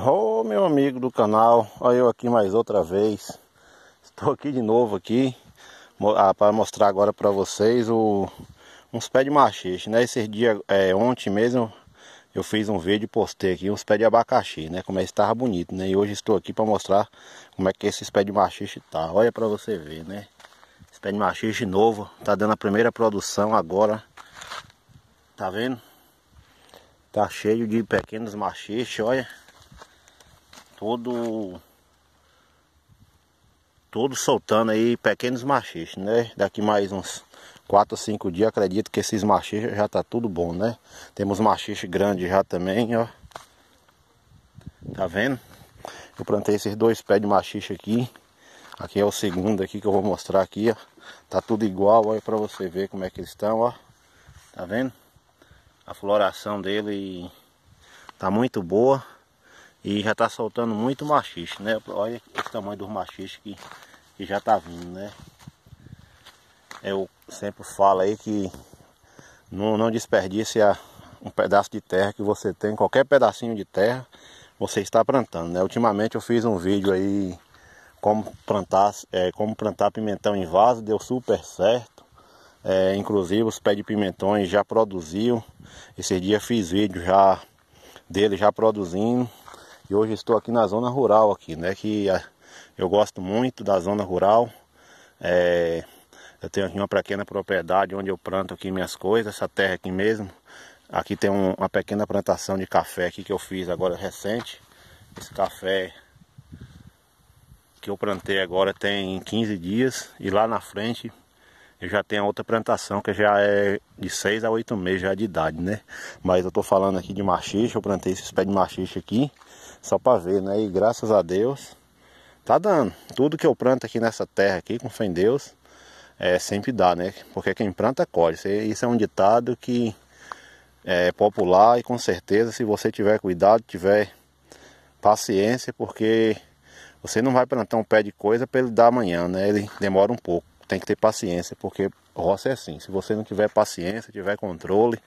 Ô oh, meu amigo do canal, olha eu aqui mais outra vez. Estou aqui de novo aqui ah, para mostrar agora para vocês o, uns pés de machixe, né? Esse dia é, ontem mesmo eu fiz um vídeo e postei aqui uns pés de abacaxi, né? Como é que estava bonito, né? E hoje estou aqui para mostrar como é que esses pés de machixe tá. Olha para você ver, né? Esse pé de machixe novo, tá dando a primeira produção agora. Tá vendo? Tá cheio de pequenos machixe, olha todo todo soltando aí pequenos machiches, né? Daqui mais uns 4 ou 5 dias, acredito que esses machiches já tá tudo bom, né? Temos machiches grandes já também, ó. Tá vendo? Eu plantei esses dois pés de machista aqui. Aqui é o segundo aqui que eu vou mostrar aqui, ó. Tá tudo igual, olha para você ver como é que eles estão, ó. Tá vendo? A floração dele tá muito boa. E já tá soltando muito machixe, né? Olha o tamanho dos machixe que, que já tá vindo, né? Eu sempre falo aí que não, não desperdice a, um pedaço de terra que você tem, qualquer pedacinho de terra, você está plantando, né? Ultimamente eu fiz um vídeo aí como plantar, é, como plantar pimentão em vaso, deu super certo. É, inclusive os pés de pimentões já produziu. Esse dia fiz vídeo já dele já produzindo. E hoje estou aqui na zona rural aqui, né? Que ah, eu gosto muito da zona rural. É, eu tenho aqui uma pequena propriedade onde eu planto aqui minhas coisas, essa terra aqui mesmo. Aqui tem um, uma pequena plantação de café aqui que eu fiz agora recente. Esse café que eu plantei agora tem 15 dias e lá na frente eu já tenho outra plantação que já é de 6 a 8 meses já de idade, né? Mas eu tô falando aqui de machixe, eu plantei esses pés de machixe aqui só para ver, né? E graças a Deus tá dando. Tudo que eu planto aqui nessa terra aqui, com fé em Deus, é sempre dá, né? Porque quem planta colhe. Isso é um ditado que é, é popular e com certeza se você tiver cuidado, tiver paciência, porque você não vai plantar um pé de coisa para ele dar amanhã, né? Ele demora um pouco tem que ter paciência, porque roça é assim. Se você não tiver paciência, tiver controle,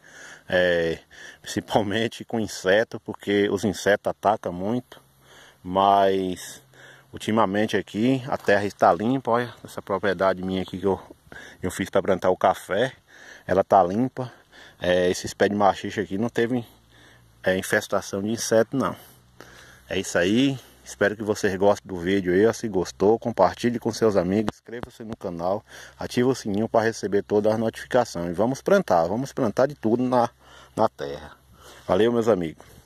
é, principalmente com inseto, porque os insetos atacam muito. Mas ultimamente aqui a terra está limpa, olha essa propriedade minha aqui que eu, eu fiz para plantar o café, ela está limpa. É, esses pés de machixe aqui não teve é, infestação de inseto não. É isso aí. Espero que vocês gostem do vídeo aí. Se gostou, compartilhe com seus amigos, inscreva-se no canal, ative o sininho para receber todas as notificações. E vamos plantar, vamos plantar de tudo na, na terra. Valeu, meus amigos.